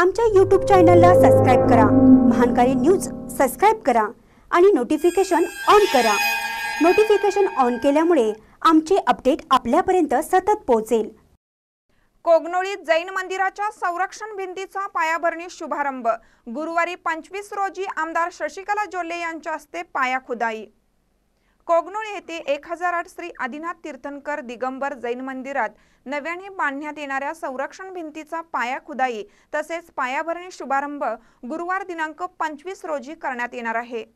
आमच्या यूट्यूब चॅनलला सबस्क्राईब करा महानकारी न्यूज सबस्क्राईब करा आणि नोटिफिकेशन ऑन करा नोटिफिकेशन ऑन केल्यामुळे आमचे अपडेट आपल्यापर्यंत सतत पोहोचेल कोगनोळी जैन मंदिराच्या संरक्षण भिंतीचा पायाभरणी शुभारंभ गुरुवारी पंचवीस रोजी आमदार शशिकला जोले यांच्या हस्ते पाया खुदाई कोगनूळ येथे एक हजार आठ श्री आदिनाथ तीर्थंकर दिगंबर जैन मंदिरात नव्याने बांधण्यात येणाऱ्या संरक्षण भिंतीचा पाया खुदाई तसेच पायाभरणी शुभारंभ गुरुवार दिनांक पंचवीस रोजी करण्यात येणार आहे